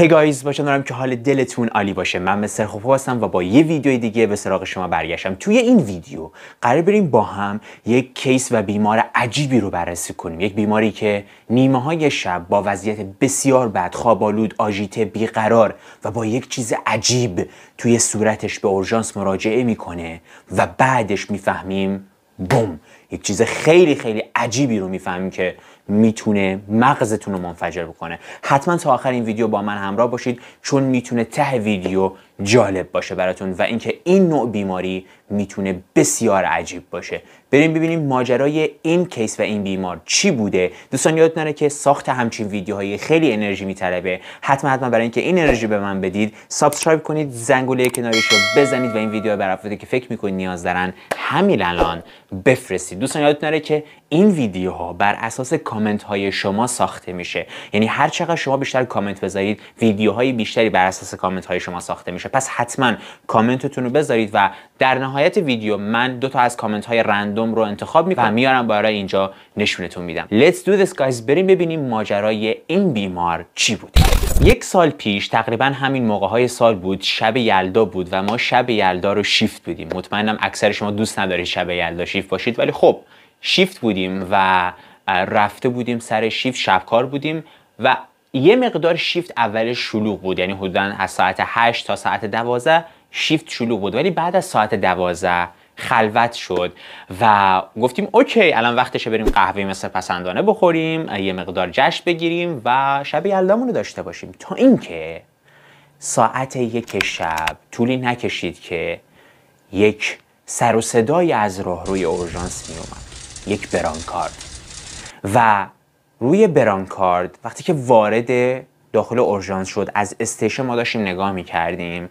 هی گایز باشه دارم که حال دلتون عالی باشه من مستر خوب هستم و با یه ویدیو دیگه به سراغ شما برگشتم توی این ویدیو قرار بریم با هم یک کیس و بیمار عجیبی رو بررسی کنیم یک بیماری که نیمه های شب با وضعیت بسیار بد خوابالود آژیته بیقرار و با یک چیز عجیب توی صورتش به اورژانس مراجعه میکنه و بعدش میفهمیم بوم یک چیز خیلی خیلی عجیبی رو میفهمیم که میتونه مغزتون رو منفجر بکنه حتما تا آخر این ویدیو با من همراه باشید چون میتونه ته ویدیو جالب باشه براتون و اینکه این نوع بیماری میتونه بسیار عجیب باشه بریم ببینیم ماجرای این کیس و این بیمار چی بوده دوستان یاد نره که ساخت همچین ویدیوهای خیلی انرژی میطلبه حتما حتما برای اینکه این انرژی به من بدید سابسکرایب کنید زنگوله کناریش رو بزنید و این ویدیو بر افرادی که فکر میکنید نیاز دارن همین الان بفرستید دوستان یاد نره که این ویدیوها بر اساس کامنت های شما ساخته میشه یعنی هر چقدر شما بیشتر کامنت بذارید ویدیوهای بیشتری بر اساس کامنت های شما ساخته میشه پس حتما کامنتتون رو بذارید و در نهایت ویدیو من دو تا از کامنت های رندوم رو انتخاب می بله. و میارم برای اینجا نشونتون میدم Let's do this guys بریم ببینیم ماجرای این بیمار چی بود یک سال پیش تقریبا همین موقع های سال بود شب یلدا بود و ما شب یلدا رو شیفت بودیم مطمئنم اکثر شما دوست ندارید شب یلدا شیفت باشید ولی خب شیفت بودیم و رفته بودیم سر شیفت شبکار بودیم و یه مقدار شیفت اولش شلوغ بود یعنی حدودا از ساعت 8 تا ساعت 12 شیفت شلوغ بود ولی بعد از ساعت 12 خلوت شد و گفتیم اوکی الان وقتشه بریم قهوه مثل پسندانه بخوریم یه مقدار جشن بگیریم و شب یلدامون رو داشته باشیم تا اینکه ساعت یک شب طولی نکشید که یک سر و صدای از راه روی اورژانس می اومد یک برانکارد و روی برانکارد وقتی که وارد داخل اورژانس شد از استیشن ما داشتیم نگاه می کردیم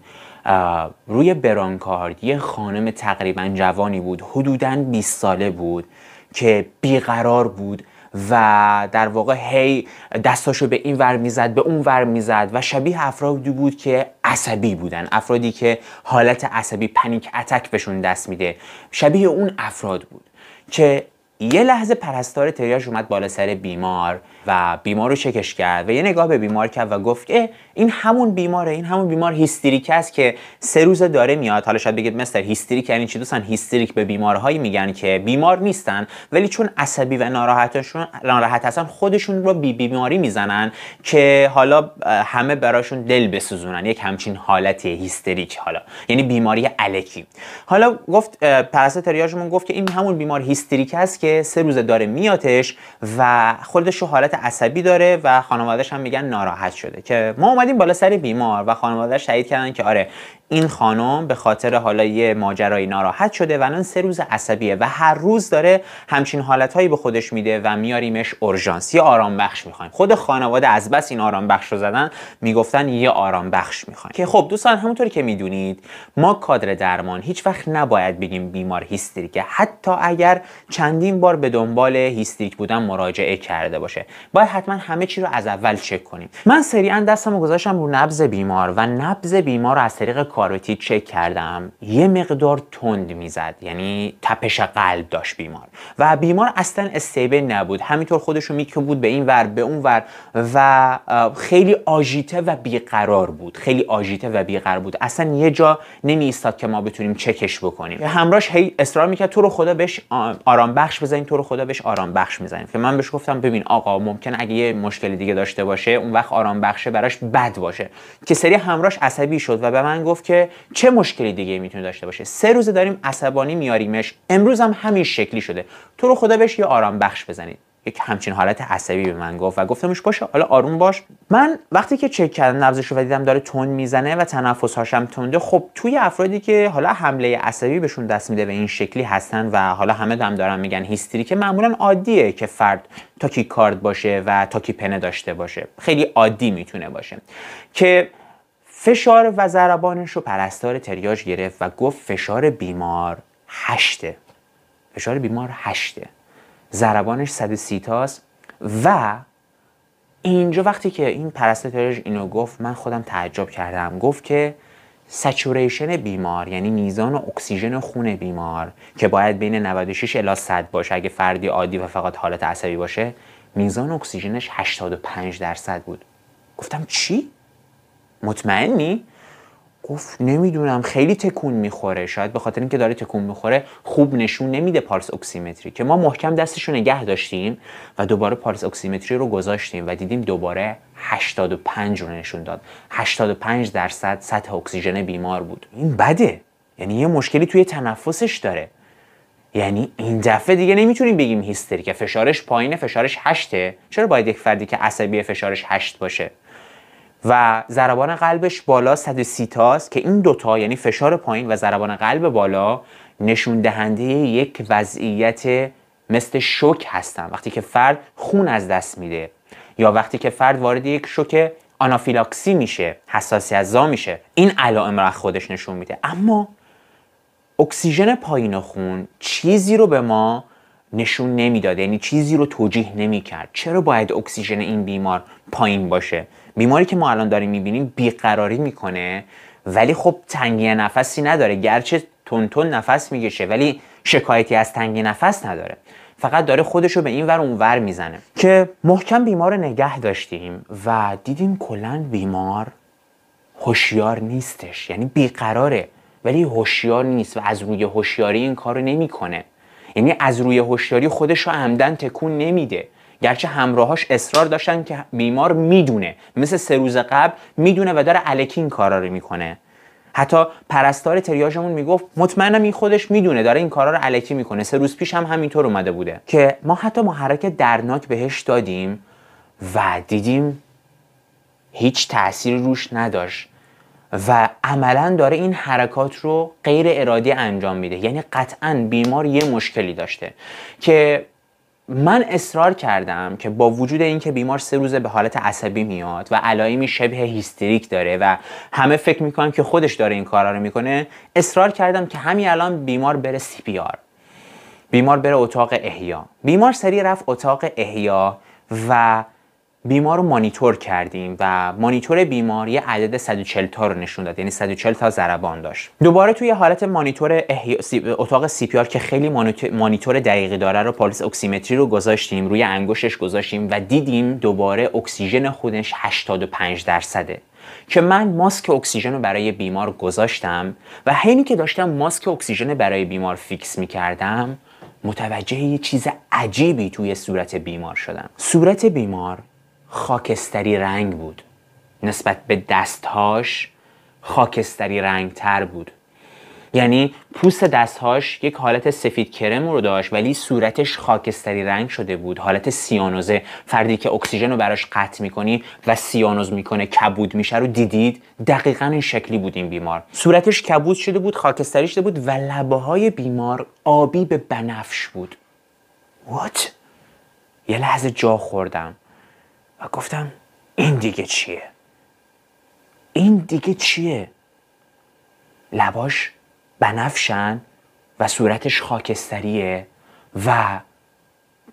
روی برانکارد یه خانم تقریبا جوانی بود حدودا 20 ساله بود که بیقرار بود و در واقع هی دستاشو به این ور میزد به اون ور میزد و شبیه افرادی بود که عصبی بودن افرادی که حالت عصبی پنیک اتک بهشون دست میده شبیه اون افراد بود که یه لحظه پرستار تریاش اومد بالا سر بیمار و بیمار رو چکش کرد و یه نگاه به بیمار کرد و گفت این همون بیماره این همون بیمار هیستریک است که سه روزه داره میاد حالا شاید بگید مستر هیستریک یعنی چی دوستان هیستریک به بیمارهایی میگن که بیمار نیستن ولی چون عصبی و ناراحتشون ناراحت هستن خودشون رو بی بیماری میزنن که حالا همه براشون دل بسوزونن یک همچین حالتی هیستریک حالا یعنی بیماری الکی حالا گفت پرستار تریاشمون گفت که این همون بیمار هیستریک است که سه روزه داره میاتش و خودش حالت عصبی داره و خانوادهش هم میگن ناراحت شده که ما اومدیم بالا سر بیمار و خانوادهش شهید کردن که آره این خانم به خاطر حالا یه ماجرایی ناراحت شده و الان سه روز عصبیه و هر روز داره همچین حالتهایی به خودش میده و میاریمش اورژانس یه آرام بخش میخوایم خود خانواده از بس این آرام بخش رو زدن میگفتن یه آرام بخش میخوایم که خب دوستان همونطور که میدونید ما کادر درمان هیچ وقت نباید بگیم بیمار هیستریکه حتی اگر چندین بار به دنبال هیستریک بودن مراجعه کرده باشه باید حتما همه چی رو از اول چک کنیم من سریعا دستم رو گذاشتم رو نبز بیمار و نبز بیمار رو از طریق کاروتی چک کردم یه مقدار تند میزد یعنی تپش قلب داشت بیمار و بیمار اصلا استیبل نبود همینطور خودشو رو بود به این ور به اون ور و خیلی آژیته و بیقرار بود خیلی آژیته و بیقرار بود اصلا یه جا نمی که ما بتونیم چکش بکنیم همراش هی اصرار میکرد تو رو خدا بهش آرام بخش تو رو خدا بهش آرام بخش میزنیم که من بهش گفتم ببین آقا ممکن اگه یه مشکلی دیگه داشته باشه اون وقت آرام بخشه براش بد باشه که سری همراش عصبی شد و به من گفت که چه مشکلی دیگه میتونه داشته باشه سه روزه داریم عصبانی میاریمش امروز هم همین شکلی شده تو رو خدا بهش یه آرام بخش بزنید یک همچین حالت عصبی به من گفت و گفتمش باشه حالا آروم باش من وقتی که چک کردم نبضش و دیدم داره تند میزنه و تنفس هاشم تنده خب توی افرادی که حالا حمله عصبی بهشون دست میده و این شکلی هستن و حالا همه دارم دارن میگن هیستری که معمولا عادیه که فرد تاکی کارد باشه و تاکی پنه داشته باشه خیلی عادی میتونه باشه که فشار و ضربانش رو پرستار تریاج گرفت و گفت فشار بیمار هشته فشار بیمار هشته زربانش 130 تاست و اینجا وقتی که این پرستارش اینو گفت من خودم تعجب کردم گفت که سچوریشن بیمار یعنی میزان اکسیژن خون بیمار که باید بین 96 الی 100 باشه اگه فردی عادی و فقط حالت عصبی باشه میزان اکسیژنش 85 درصد بود گفتم چی مطمئنی گفت نمیدونم خیلی تکون میخوره شاید به خاطر اینکه داره تکون میخوره خوب نشون نمیده پالس اکسیمتری که ما محکم دستش رو نگه داشتیم و دوباره پالس اکسیمتری رو گذاشتیم و دیدیم دوباره 85 رو نشون داد 85 درصد سطح اکسیژن بیمار بود این بده یعنی یه مشکلی توی تنفسش داره یعنی این دفعه دیگه نمیتونیم بگیم هیستری که فشارش پایینه فشارش هشته چرا باید یک فردی که عصبی فشارش هشت باشه و ضربان قلبش بالا 130 تاست که این دوتا یعنی فشار پایین و ضربان قلب بالا نشون دهنده یک وضعیت مثل شوک هستن وقتی که فرد خون از دست میده یا وقتی که فرد وارد یک شوک آنافیلاکسی میشه حساسی از میشه این علائم را خودش نشون میده اما اکسیژن پایین خون چیزی رو به ما نشون نمیداد یعنی چیزی رو توجیه نمیکرد چرا باید اکسیژن این بیمار پایین باشه بیماری که ما الان داریم میبینیم بیقراری میکنه ولی خب تنگی نفسی نداره گرچه تون نفس میگشه ولی شکایتی از تنگی نفس نداره فقط داره خودش رو به این ور اون ور میزنه که محکم بیمار نگه داشتیم و دیدیم کلا بیمار هوشیار نیستش یعنی بیقراره ولی هوشیار نیست و از روی هوشیاری این کارو نمیکنه یعنی از روی هوشیاری خودش رو عمدن تکون نمیده گرچه همراهاش اصرار داشتن که بیمار میدونه مثل سه روز قبل میدونه و داره الکین این کارا رو میکنه حتی پرستار تریاژمون میگفت مطمئنم این خودش میدونه داره این کارا رو الکی میکنه سه روز پیش هم همینطور اومده بوده که ما حتی محرک درناک بهش دادیم و دیدیم هیچ تأثیری روش نداشت و عملا داره این حرکات رو غیر ارادی انجام میده یعنی قطعا بیمار یه مشکلی داشته که من اصرار کردم که با وجود اینکه بیمار سه روزه به حالت عصبی میاد و علائمی شبه هیستریک داره و همه فکر میکنن که خودش داره این کارا رو میکنه اصرار کردم که همین الان بیمار بره سی پی آر بیمار بره اتاق احیا بیمار سری رفت اتاق احیا و بیمار رو مانیتور کردیم و مانیتور بیماری عدد 140 تا رو نشون داد یعنی 140 تا ضربان داشت دوباره توی حالت مانیتور احی... اتاق سی پی آر که خیلی مانیتور دقیقی داره رو پالس اکسیمتری رو گذاشتیم روی انگشتش گذاشتیم و دیدیم دوباره اکسیژن خودش 85 درصده که من ماسک اکسیژن رو برای بیمار گذاشتم و حینی که داشتم ماسک اکسیژن برای بیمار فیکس می کردم متوجه یه چیز عجیبی توی صورت بیمار شدم صورت بیمار خاکستری رنگ بود نسبت به دستهاش خاکستری رنگ تر بود یعنی پوست دستهاش یک حالت سفید کرم رو داشت ولی صورتش خاکستری رنگ شده بود حالت سیانوزه فردی که اکسیژن رو براش قطع میکنی و سیانوز میکنه کبود میشه رو دیدید دقیقا این شکلی بود این بیمار صورتش کبود شده بود خاکستری شده بود و لبه های بیمار آبی به بنفش بود What؟ یه لحظه جا خوردم و گفتم این دیگه چیه این دیگه چیه لباش بنفشن و صورتش خاکستریه و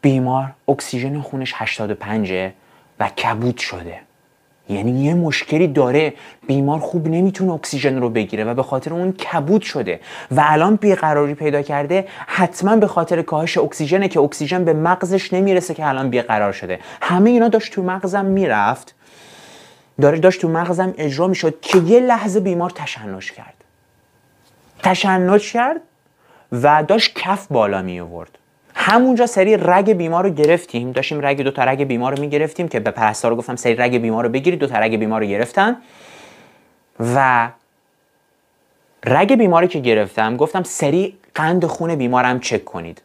بیمار اکسیژن خونش 85 و کبود شده یعنی یه مشکلی داره بیمار خوب نمیتونه اکسیژن رو بگیره و به خاطر اون کبود شده و الان بیقراری پیدا کرده حتما به خاطر کاهش اکسیژنه که اکسیژن به مغزش نمیرسه که الان بیقرار شده همه اینا داشت تو مغزم میرفت داره داشت تو مغزم اجرا میشد که یه لحظه بیمار تشنج کرد تشنج کرد و داشت کف بالا می همونجا سری رگ بیمار رو گرفتیم داشتیم رگ دو تا رگ بیمار رو میگرفتیم که به پرستار گفتم سری رگ بیمار رو بگیرید دو تا رگ بیمار رو گرفتن و رگ بیماری که گرفتم گفتم سری قند خون بیمارم چک کنید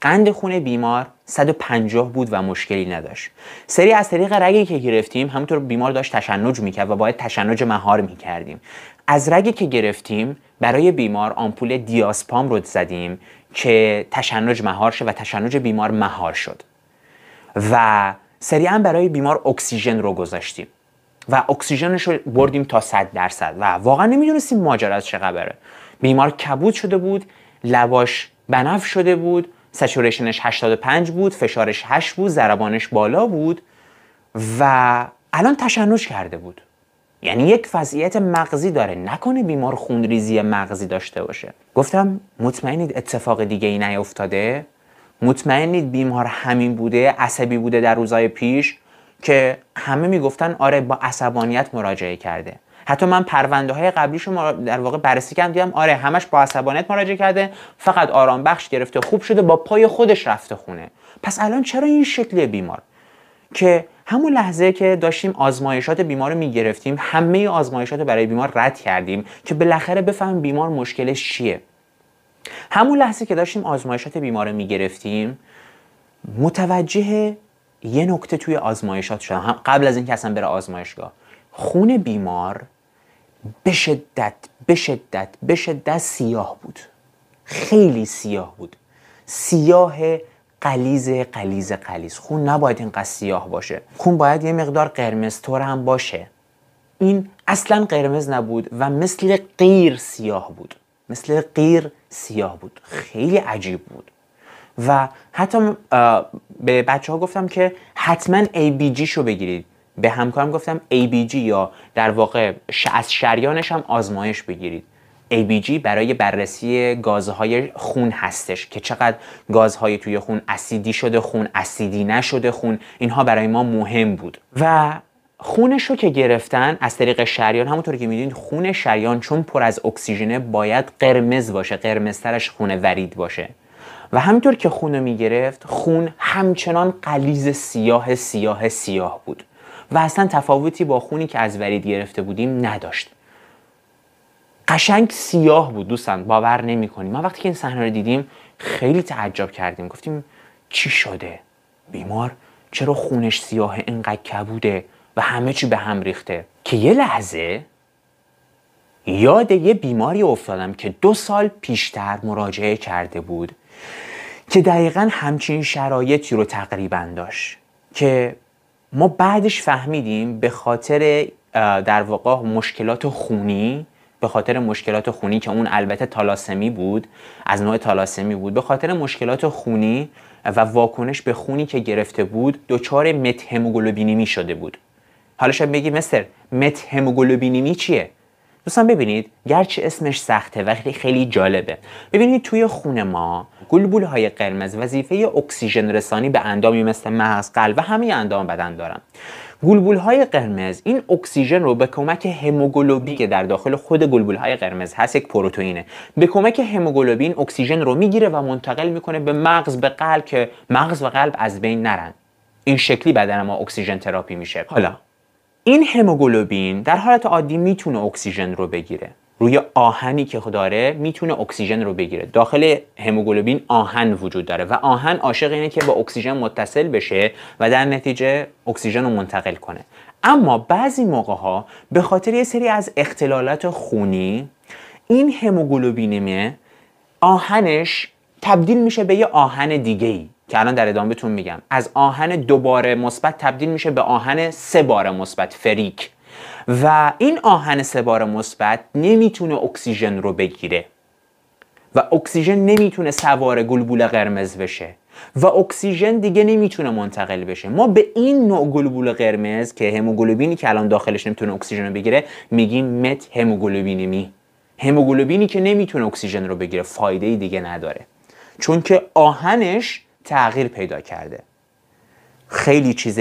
قند خون بیمار 150 بود و مشکلی نداشت سری از طریق رگی که گرفتیم همونطور بیمار داشت تشنج میکرد و باید تشنج مهار میکردیم از رگی که گرفتیم برای بیمار آمپول دیاسپام رو زدیم که تشنج مهار شد و تشنج بیمار مهار شد و سریعا برای بیمار اکسیژن رو گذاشتیم و اکسیژنش رو بردیم تا 100 درصد و واقعا نمیدونستیم ماجرا از چه خبره بیمار کبود شده بود لباش بنف شده بود سچوریشنش 85 بود فشارش 8 بود زربانش بالا بود و الان تشنج کرده بود یعنی یک وضعیت مغزی داره نکنه بیمار خونریزی مغزی داشته باشه گفتم مطمئنید اتفاق دیگه ای نیفتاده مطمئنید بیمار همین بوده عصبی بوده در روزای پیش که همه میگفتن آره با عصبانیت مراجعه کرده حتی من پرونده های قبلیشو در واقع بررسی کردم دیدم آره همش با عصبانیت مراجعه کرده فقط آرام بخش گرفته خوب شده با پای خودش رفته خونه پس الان چرا این شکلی بیمار که همون لحظه که داشتیم آزمایشات بیمار رو میگرفتیم همه آزمایشات رو برای بیمار رد کردیم که بالاخره بفهمیم بیمار مشکلش چیه همون لحظه که داشتیم آزمایشات بیمار رو میگرفتیم متوجه یه نکته توی آزمایشات شدم هم قبل از اینکه اصلا بره آزمایشگاه خون بیمار به شدت به شدت به شدت سیاه بود خیلی سیاه بود سیاه قلیز قلیز قلیز خون نباید اینقدر سیاه باشه خون باید یه مقدار قرمز طور هم باشه این اصلا قرمز نبود و مثل غیر سیاه بود مثل غیر سیاه بود خیلی عجیب بود و حتی به بچه ها گفتم که حتما ABG شو بگیرید به همکارم گفتم ABG یا در واقع از شریانش هم آزمایش بگیرید ABG برای بررسی گازهای خون هستش که چقدر گازهای توی خون اسیدی شده خون اسیدی نشده خون اینها برای ما مهم بود و خونش رو که گرفتن از طریق شریان همونطور که میدونید خون شریان چون پر از اکسیژنه باید قرمز باشه قرمزترش خون ورید باشه و همینطور که خون رو میگرفت خون همچنان قلیز سیاه سیاه سیاه بود و اصلا تفاوتی با خونی که از ورید گرفته بودیم نداشت قشنگ سیاه بود دوستان باور نمیکنیم ما وقتی که این صحنه رو دیدیم خیلی تعجب کردیم گفتیم چی شده بیمار چرا خونش سیاه اینقدر کبوده و همه چی به هم ریخته که یه لحظه یاد یه بیماری افتادم که دو سال پیشتر مراجعه کرده بود که دقیقا همچین شرایطی رو تقریبا داشت که ما بعدش فهمیدیم به خاطر در واقع مشکلات خونی به خاطر مشکلات خونی که اون البته تالاسمی بود از نوع تالاسمی بود به خاطر مشکلات خونی و واکنش به خونی که گرفته بود دچار متهموگلوبینمی شده بود حالا شاید بگی مستر متهموگلوبینمی چیه دوستان ببینید گرچه اسمش سخته و خیلی جالبه ببینید توی خون ما گلبول های قرمز وظیفه اکسیژن رسانی به اندامی مثل مغز قلب و همه اندام بدن دارن گلبول های قرمز این اکسیژن رو به کمک هموگلوبین که در داخل خود گلبول های قرمز هست یک پروتئینه به کمک هموگلوبین اکسیژن رو میگیره و منتقل میکنه به مغز به قلب که مغز و قلب از بین نرن این شکلی بدن ما اکسیژن تراپی میشه حالا این هموگلوبین در حالت عادی میتونه اکسیژن رو بگیره روی آهنی که داره میتونه اکسیژن رو بگیره داخل هموگلوبین آهن وجود داره و آهن عاشق اینه که با اکسیژن متصل بشه و در نتیجه اکسیژن رو منتقل کنه اما بعضی موقع ها به خاطر یه سری از اختلالات خونی این هموگلوبینمه آهنش تبدیل میشه به یه آهن دیگه ای که الان در ادامه بهتون میگم از آهن دوباره مثبت تبدیل میشه به آهن سه بار مثبت فریک و این آهن سبار مثبت نمیتونه اکسیژن رو بگیره و اکسیژن نمیتونه سوار گلبول قرمز بشه و اکسیژن دیگه نمیتونه منتقل بشه ما به این نوع گلبول قرمز که هموگلوبینی که الان داخلش نمیتونه اکسیژن رو بگیره میگیم مت هموگلوبینمی هموگلوبینی که نمیتونه اکسیژن رو بگیره فایده دیگه نداره چون که آهنش تغییر پیدا کرده خیلی چیز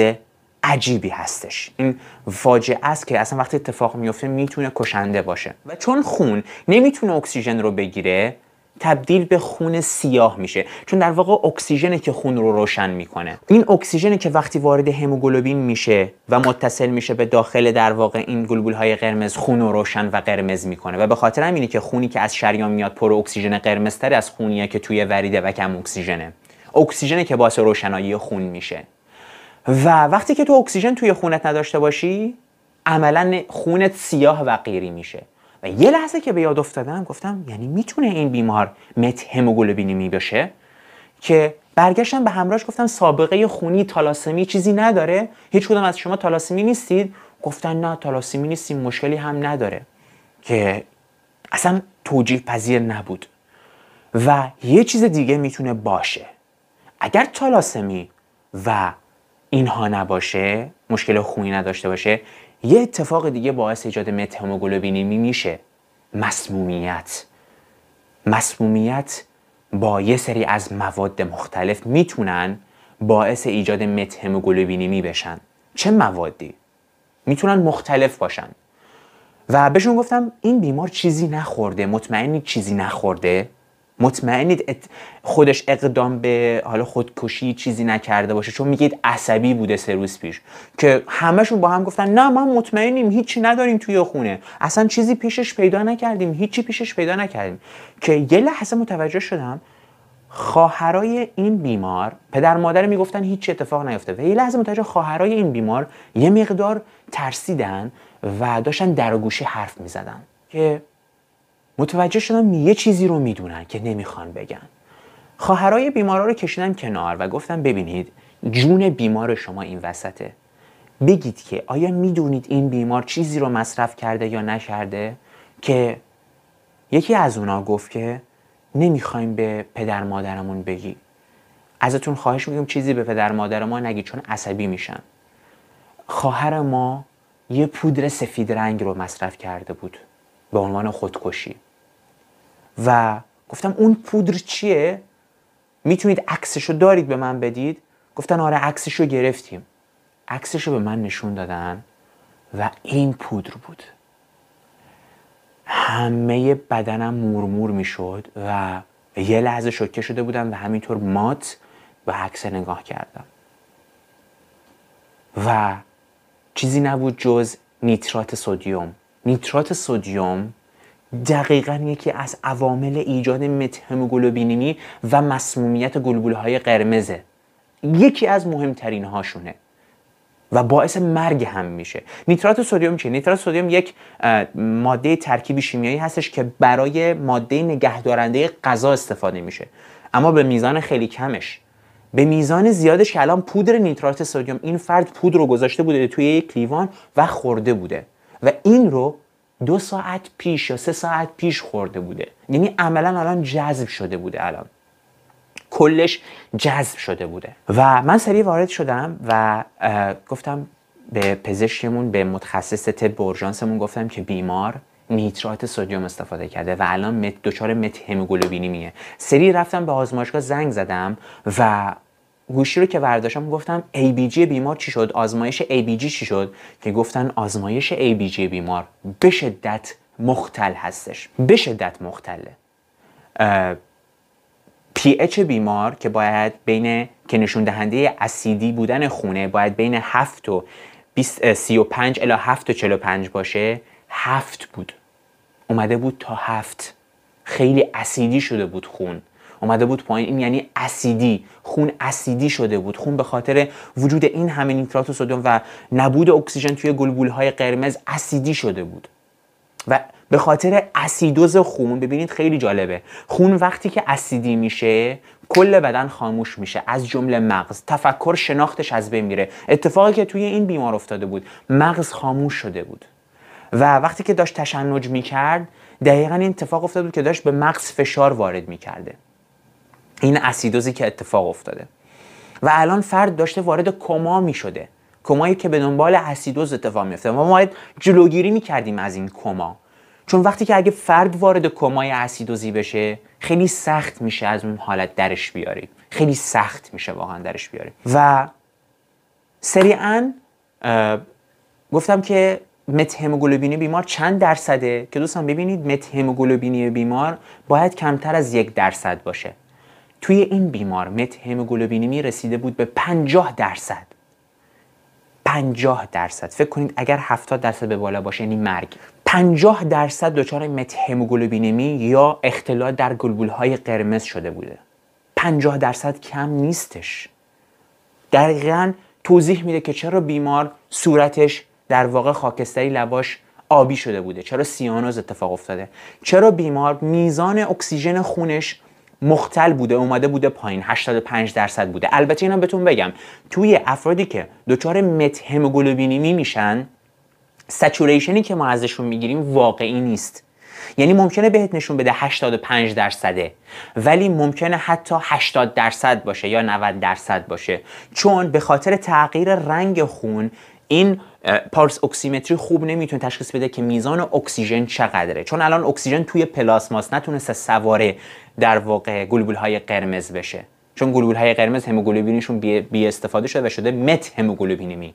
عجیبی هستش این واجعه است که اصلا وقتی اتفاق میفته میتونه کشنده باشه و چون خون نمیتونه اکسیژن رو بگیره تبدیل به خون سیاه میشه چون در واقع اکسیژنه که خون رو روشن میکنه این اکسیژنه که وقتی وارد هموگلوبین میشه و متصل میشه به داخل در واقع این گلبول های قرمز خون رو روشن و قرمز میکنه و به خاطر همینه که خونی که از شریان میاد پر اکسیژن قرمزتر از خونیه که توی وریده و کم اکسیژنه اکسیژنه که باعث روشنایی خون میشه و وقتی که تو اکسیژن توی خونت نداشته باشی عملا خونت سیاه و غیری میشه و یه لحظه که به یاد افتادم گفتم یعنی میتونه این بیمار مت می بشه که برگشتم به همراهش گفتم سابقه خونی تالاسمی چیزی نداره هیچ کدوم از شما تالاسمی نیستید گفتن نه تالاسمی نیستیم مشکلی هم نداره که اصلا توجیه پذیر نبود و یه چیز دیگه میتونه باشه اگر تالاسمی و اینها نباشه مشکل خونی نداشته باشه یه اتفاق دیگه باعث ایجاد متهموگلوبینمی میشه مسمومیت مسمومیت با یه سری از مواد مختلف میتونن باعث ایجاد متهموگلوبینمی بشن چه موادی؟ میتونن مختلف باشن و بهشون گفتم این بیمار چیزی نخورده مطمئنی چیزی نخورده مطمئنید خودش اقدام به حالا خودکشی چیزی نکرده باشه چون میگید عصبی بوده سه روز پیش که همشون با هم گفتن نه ما مطمئنیم هیچی نداریم توی خونه اصلا چیزی پیشش پیدا نکردیم هیچی پیشش پیدا نکردیم که یه لحظه متوجه شدم خواهرای این بیمار پدر مادر میگفتن هیچ اتفاق نیفته و یه لحظه متوجه خواهرای این بیمار یه مقدار ترسیدن و داشتن در گوشی حرف میزدن که متوجه شدم یه چیزی رو میدونن که نمیخوان بگن خواهرای بیمارا رو کشیدم کنار و گفتم ببینید جون بیمار شما این وسطه بگید که آیا میدونید این بیمار چیزی رو مصرف کرده یا نکرده که یکی از اونا گفت که نمیخوایم به پدر مادرمون بگی ازتون خواهش میگم چیزی به پدر مادر ما نگید چون عصبی میشن خواهر ما یه پودر سفید رنگ رو مصرف کرده بود به عنوان خودکشی و گفتم اون پودر چیه میتونید عکسش رو دارید به من بدید گفتن آره عکسش رو گرفتیم عکسش رو به من نشون دادن و این پودر بود همه بدنم مورمور میشد و یه لحظه شوکه شده بودم و همینطور مات به عکس نگاه کردم و چیزی نبود جز نیترات سودیوم نیترات سودیوم دقیقا یکی از عوامل ایجاد متهموگلوبینمی و مسمومیت های قرمزه یکی از مهمترین هاشونه و باعث مرگ هم میشه نیترات سدیم چیه نیترات سدیم یک ماده ترکیبی شیمیایی هستش که برای ماده نگهدارنده غذا استفاده میشه اما به میزان خیلی کمش به میزان زیادش که الان پودر نیترات سدیم این فرد پودر رو گذاشته بوده توی یک لیوان و خورده بوده و این رو دو ساعت پیش یا سه ساعت پیش خورده بوده یعنی عملا الان جذب شده بوده الان کلش جذب شده بوده و من سریع وارد شدم و گفتم به پزشکمون به متخصص طب اورژانسمون گفتم که بیمار نیترات سدیم استفاده کرده و الان مت دچار مت میه سری رفتم به آزمایشگاه زنگ زدم و گوشی رو که برداشتم گفتم ABG بیمار چی شد آزمایش ABG چی شد که گفتن آزمایش ABG بیمار به شدت مختل هستش به شدت مختله pH بیمار که باید بین که نشون دهنده اسیدی بودن خونه باید بین 7 و 35 الی 7 و 45 باشه 7 بود اومده بود تا 7 خیلی اسیدی شده بود خون اومده بود پایین این یعنی اسیدی خون اسیدی شده بود خون به خاطر وجود این همه نیترات و و نبود اکسیژن توی گلبولهای قرمز اسیدی شده بود و به خاطر اسیدوز خون ببینید خیلی جالبه خون وقتی که اسیدی میشه کل بدن خاموش میشه از جمله مغز تفکر شناختش از بین میره اتفاقی که توی این بیمار افتاده بود مغز خاموش شده بود و وقتی که داشت تشنج میکرد دقیقا این اتفاق افتاده بود که داشت به مغز فشار وارد میکرده این اسیدوزی که اتفاق افتاده و الان فرد داشته وارد کما می شده کمایی که به دنبال اسیدوز اتفاق می و ما باید جلوگیری می کردیم از این کما چون وقتی که اگه فرد وارد کمای اسیدوزی بشه خیلی سخت میشه از اون حالت درش بیاری خیلی سخت میشه واقعا درش بیاری و سریعا گفتم که متهموگلوبینی بیمار چند درصده که دوستان ببینید متهموگلوبینی بیمار باید کمتر از یک درصد باشه توی این بیمار مت هموگلوبینمی رسیده بود به 50 درصد 50 درصد فکر کنید اگر 70 درصد به بالا باشه یعنی مرگ 50 درصد دچار مت هموگلوبینمی یا اختلال در گلبول های قرمز شده بوده 50 درصد کم نیستش دقیقا توضیح میده که چرا بیمار صورتش در واقع خاکستری لباش آبی شده بوده چرا سیانوز اتفاق افتاده چرا بیمار میزان اکسیژن خونش مختل بوده اومده بوده پایین 85 درصد بوده البته اینا بهتون بگم توی افرادی که دچار مت می میشن سچوریشنی که ما ازشون میگیریم واقعی نیست یعنی ممکنه بهت نشون بده 85 درصده ولی ممکنه حتی 80 درصد باشه یا 90 درصد باشه چون به خاطر تغییر رنگ خون این پارس اکسیمتری خوب نمیتونه تشخیص بده که میزان اکسیژن چقدره چون الان اکسیژن توی پلاسماس نتونسته سواره در واقع گلوبول های قرمز بشه چون گلوبول های قرمز هموگلوبینشون بی, استفاده شده و شده مت هموگلوبینمی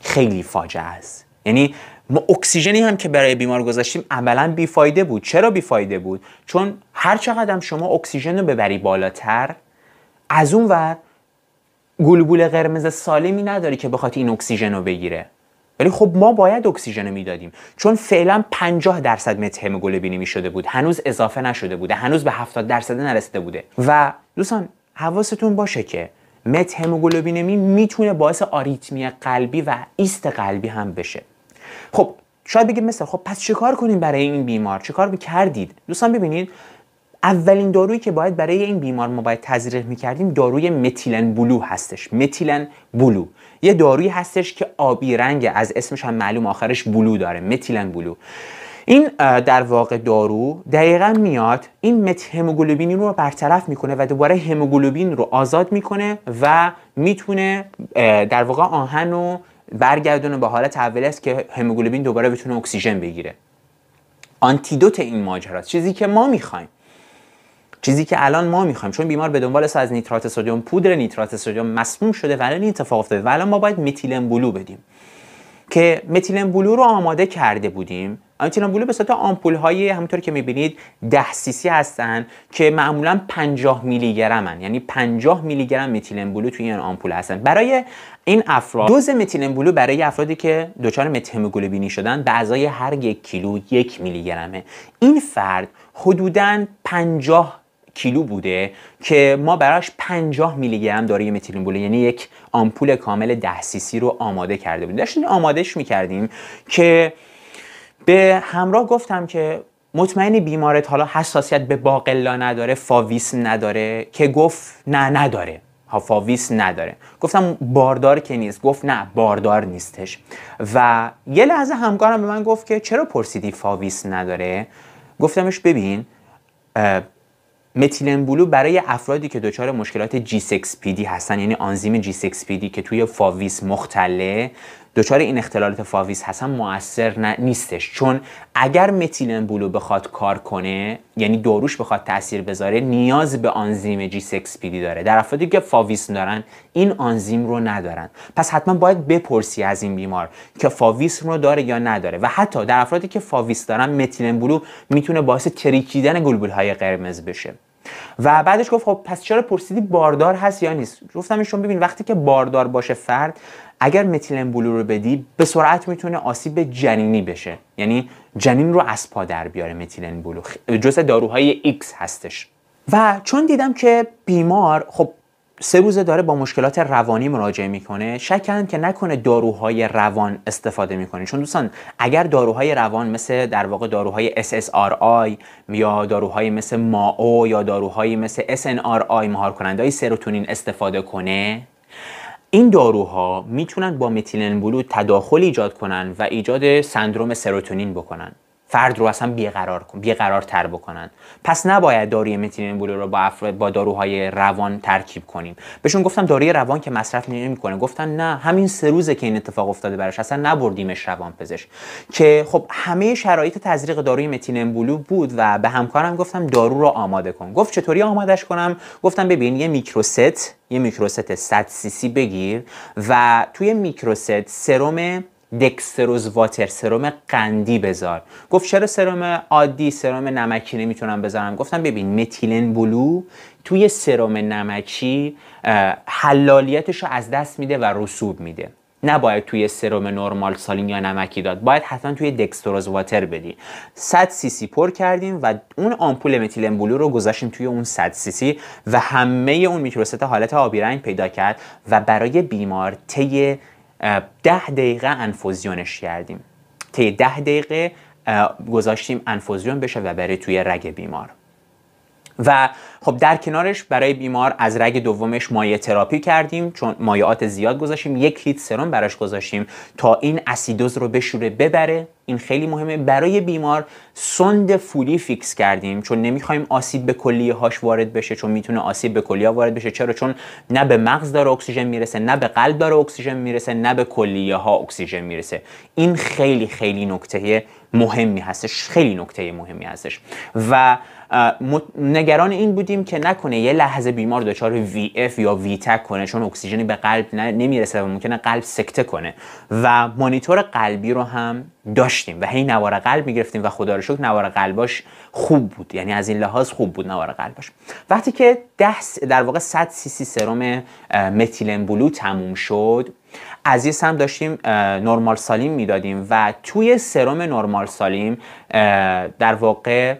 خیلی فاجعه است یعنی ما اکسیژنی هم که برای بیمار گذاشتیم عملا بیفایده بود چرا بیفایده بود چون هر چقدر هم شما اکسیژن رو ببری بالاتر از اون ور گولبول قرمز سالمی نداره که بخواد این اکسیژن رو بگیره ولی خب ما باید اکسیژن رو میدادیم چون فعلا 50 درصد مت هموگلوبینمی شده بود هنوز اضافه نشده بوده هنوز به 70 درصد نرسیده بوده و دوستان حواستون باشه که مت هموگلوبینمی میتونه باعث آریتمی قلبی و ایست قلبی هم بشه خب شاید بگید مثلا خب پس چیکار کنیم برای این بیمار چیکار کردید دوستان ببینید اولین دارویی که باید برای این بیمار ما باید تزریق میکردیم داروی متیلن بلو هستش متیلن بلو یه دارویی هستش که آبی رنگ از اسمش هم معلوم آخرش بلو داره متیلن بلو این در واقع دارو دقیقا میاد این مت هموگلوبین رو برطرف میکنه و دوباره هموگلوبین رو آزاد میکنه و میتونه در واقع آهن رو برگردونه به حالت اول است که هموگلوبین دوباره بتونه اکسیژن بگیره آنتیدوت این ماجراست چیزی که ما میخوایم چیزی که الان ما میخوایم چون بیمار به دنبال از نیترات سدیم پودر نیترات سدیم مسموم شده و الان این اتفاق افتاده و الان ما باید متیلن بلو بدیم که متیلن بلو رو آماده کرده بودیم متیلن بلو به صورت آمپول های همونطور که میبینید 10 سیسی هستن که معمولا 50 میلی گرمن یعنی 50 میلی گرم متیلن بلو توی این آمپول هستن برای این افراد دوز متیلن بلو برای افرادی که دچار متهموگلوبینی شدن به ازای هر یک کیلو یک میلی گرمه این فرد حدوداً 50 کیلو بوده که ما براش 50 میلی گرم داروی متیلین بوله یعنی یک آمپول کامل 10 سیسی رو آماده کرده بودیم داشتیم آمادهش میکردیم که به همراه گفتم که مطمئنی بیمارت حالا حساسیت به باقلا نداره فاویس نداره که گفت نه نداره ها فاویس نداره گفتم باردار که نیست گفت نه باردار نیستش و یه لحظه همکارم به من گفت که چرا پرسیدی فاویس نداره گفتمش ببین متیلن بلو برای افرادی که دچار مشکلات G6PD هستن یعنی آنزیم G6PD که توی فاویس مختله دچار این اختلالات فاویس هستن موثر نیستش چون اگر متیلن بلو بخواد کار کنه یعنی داروش بخواد تاثیر بذاره نیاز به آنزیم G6PD داره در افرادی که فاویس دارن این آنزیم رو ندارن پس حتما باید بپرسی از این بیمار که فاویس رو داره یا نداره و حتی در افرادی که فاویس دارن متیلن بلو میتونه باعث تریکیدن گلبول های قرمز بشه و بعدش گفت خب پس چرا پرسیدی باردار هست یا نیست گفتم ایشون ببین وقتی که باردار باشه فرد اگر متیلن بلو رو بدی به سرعت میتونه آسیب جنینی بشه یعنی جنین رو از پا در بیاره متیلن بلو جزء داروهای ایکس هستش و چون دیدم که بیمار خب سه روزه داره با مشکلات روانی مراجعه میکنه شک که نکنه داروهای روان استفاده میکنه چون دوستان اگر داروهای روان مثل در واقع داروهای SSRI یا داروهای مثل ماو یا داروهای مثل SNRI مهار کننده های سروتونین استفاده کنه این داروها میتونن با میتیلن بلو تداخل ایجاد کنن و ایجاد سندروم سروتونین بکنن فرد رو اصلا بیقرار کن قرار تر بکنن پس نباید داروی امبولو رو با, با داروهای روان ترکیب کنیم بهشون گفتم داروی روان که مصرف نمیکنه گفتن نه همین سه روزه که این اتفاق افتاده براش اصلا نبردیمش روان پزشک که خب همه شرایط تزریق داروی امبولو بود و به همکارم گفتم دارو رو آماده کن گفت چطوری آمادش کنم گفتم ببین یه میکروست یه میکروست 100 سیسی بگیر و توی میکروست سرم دکستروز واتر سرم قندی بذار گفت چرا سرم عادی سرم نمکی نمیتونم بذارم گفتم ببین متیلن بلو توی سرم نمکی حلالیتش رو از دست میده و رسوب میده نباید توی سرم نرمال سالین یا نمکی داد باید حتما توی دکستروز واتر بدی 100 سی سی پر کردیم و اون آمپول متیلن بلو رو گذاشتیم توی اون 100 سی سی و همه اون میکروست حالت آبی رنگ پیدا کرد و برای بیمار طی ده دقیقه انفوزیونش کردیم طی ده دقیقه گذاشتیم انفوزیون بشه و بره توی رگ بیمار و خب در کنارش برای بیمار از رگ دومش مایع تراپی کردیم چون مایعات زیاد گذاشتیم یک لیتر سرم براش گذاشتیم تا این اسیدوز رو بشوره ببره این خیلی مهمه برای بیمار سند فولی فیکس کردیم چون نمیخوایم آسیب به کلیه هاش وارد بشه چون میتونه آسیب به کلیه وارد بشه چرا چون نه به مغز داره اکسیژن میرسه نه به قلب داره اکسیژن میرسه نه به کلیه ها اکسیژن میرسه این خیلی خیلی نکته مهمی هستش خیلی نکته مهمی هستش و نگران این بودیم که نکنه یه لحظه بیمار دچار وی اف یا وی تک کنه چون اکسیژنی به قلب نمیرسه و ممکنه قلب سکته کنه و مانیتور قلبی رو هم داشتیم و هی نوار قلب میگرفتیم و خدا رو شکر نوار قلباش خوب بود یعنی از این لحاظ خوب بود نوار قلباش وقتی که ده در واقع 100 سی سی سرم متیلن بلو تموم شد از یه سم داشتیم نرمال سالیم میدادیم و توی سرم نرمال سالیم در واقع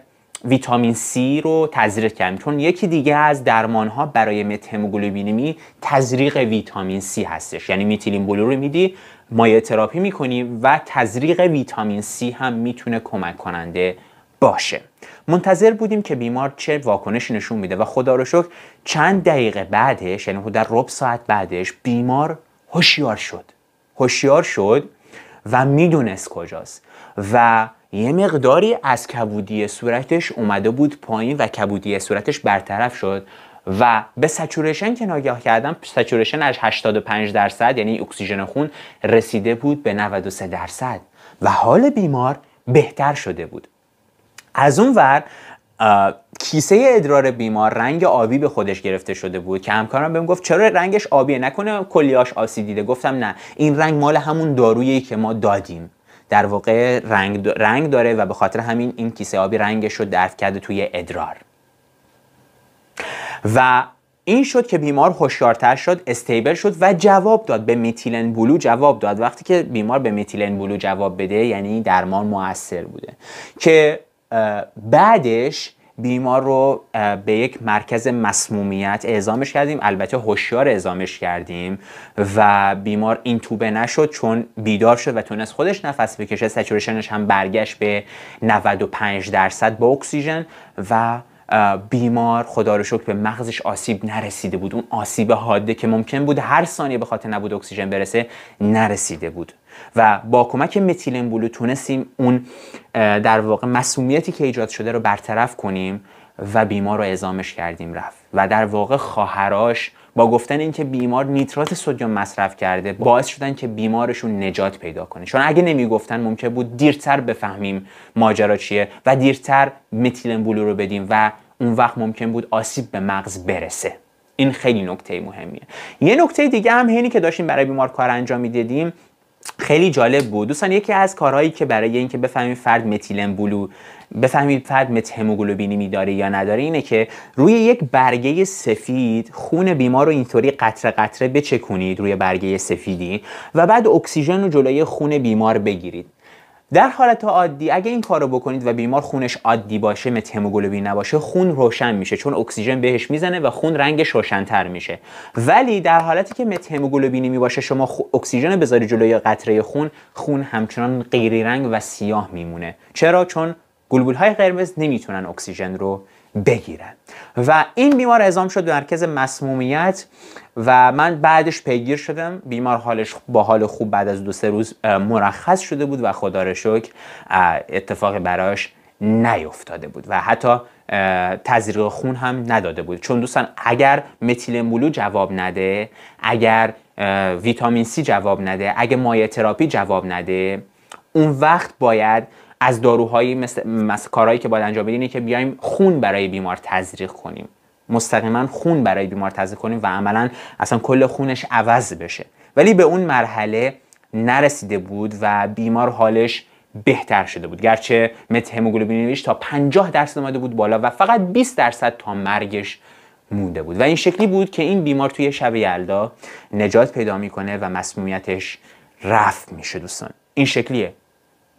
ویتامین C رو تزریق کردیم چون یکی دیگه از درمان ها برای متهموگلوبینمی تزریق ویتامین C هستش یعنی میتیلین بلو رو میدی مایع تراپی میکنیم و تزریق ویتامین C هم میتونه کمک کننده باشه منتظر بودیم که بیمار چه واکنشی نشون میده و خدا رو شکر چند دقیقه بعدش یعنی حدود رب ساعت بعدش بیمار هوشیار شد هوشیار شد و میدونست کجاست و یه مقداری از کبودی صورتش اومده بود پایین و کبودی صورتش برطرف شد و به سچوریشن که ناگاه کردم سچوریشن از 85 درصد یعنی اکسیژن خون رسیده بود به 93 درصد و حال بیمار بهتر شده بود از اون ور کیسه ادرار بیمار رنگ آبی به خودش گرفته شده بود که همکارم بهم گفت چرا رنگش آبیه نکنه کلیاش دیده گفتم نه این رنگ مال همون دارویی که ما دادیم در واقع رنگ, رنگ داره و به خاطر همین این کیسه آبی رنگش رو درف کرده توی ادرار و این شد که بیمار هوشیارتر شد استیبل شد و جواب داد به میتیلن بلو جواب داد وقتی که بیمار به میتیلن بلو جواب بده یعنی درمان موثر بوده که بعدش بیمار رو به یک مرکز مسمومیت اعزامش کردیم البته هوشیار اعزامش کردیم و بیمار این توبه نشد چون بیدار شد و تونست خودش نفس بکشه سچورشنش هم برگشت به 95 درصد با اکسیژن و بیمار خدا رو شکر به مغزش آسیب نرسیده بود اون آسیب حاده که ممکن بود هر ثانیه به خاطر نبود اکسیژن برسه نرسیده بود و با کمک متیلن بلو تونستیم اون در واقع مسئولیتی که ایجاد شده رو برطرف کنیم و بیمار رو اعزامش کردیم رفت و در واقع خواهرش با گفتن اینکه بیمار نیترات سدیم مصرف کرده باعث شدن که بیمارشون نجات پیدا کنه چون اگه نمیگفتن ممکن بود دیرتر بفهمیم ماجرا چیه و دیرتر متیلن بلو رو بدیم و اون وقت ممکن بود آسیب به مغز برسه این خیلی نکته مهمیه یه نکته دیگه هم هینی که داشتیم برای بیمار کار انجام میدادیم خیلی جالب بود دوستان یکی از کارهایی که برای اینکه بفهمید فرد متیلن بلو بفهمید فرد مت هموگلوبینی میداره یا نداره اینه که روی یک برگه سفید خون بیمار رو اینطوری قطره قطره بچکونید روی برگه سفیدی و بعد اکسیژن رو جلوی خون بیمار بگیرید در حالت عادی اگه این کارو بکنید و بیمار خونش عادی باشه مت هموگلوبین نباشه خون روشن میشه چون اکسیژن بهش میزنه و خون رنگش روشنتر میشه ولی در حالتی که مت هموگلوبینی میباشه شما اکسیژن بذاری جلوی قطره خون خون همچنان قیری رنگ و سیاه میمونه چرا چون گلبول های قرمز نمیتونن اکسیژن رو بگیرن و این بیمار اعزام شد به مرکز مسمومیت و من بعدش پیگیر شدم بیمار حالش با حال خوب بعد از دو سه روز مرخص شده بود و خدا را شکر اتفاقی براش نیفتاده بود و حتی تزریق خون هم نداده بود چون دوستان اگر متیل مولو جواب نده اگر ویتامین C جواب نده اگر مایه تراپی جواب نده اون وقت باید از داروهایی مثل, مثل کارهایی که باید انجام بدیم که بیایم خون برای بیمار تزریق کنیم مستقیما خون برای بیمار تزریق کنیم و عملا اصلا کل خونش عوض بشه ولی به اون مرحله نرسیده بود و بیمار حالش بهتر شده بود گرچه مت هموگلوبینش تا 50 درصد اومده بود بالا و فقط 20 درصد تا مرگش مونده بود و این شکلی بود که این بیمار توی شب یلدا نجات پیدا میکنه و مسمومیتش رفت میشه دوستان این شکلیه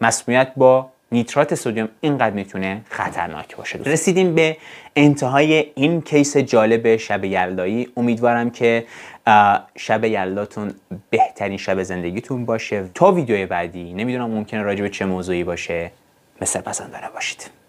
مسمومیت با نیترات سدیم اینقدر میتونه خطرناک باشه رسیدیم به انتهای این کیس جالب شب یلدایی امیدوارم که شب یلداتون بهترین شب زندگیتون باشه تا ویدیو بعدی نمیدونم ممکنه راجع به چه موضوعی باشه مثل پسندانه باشید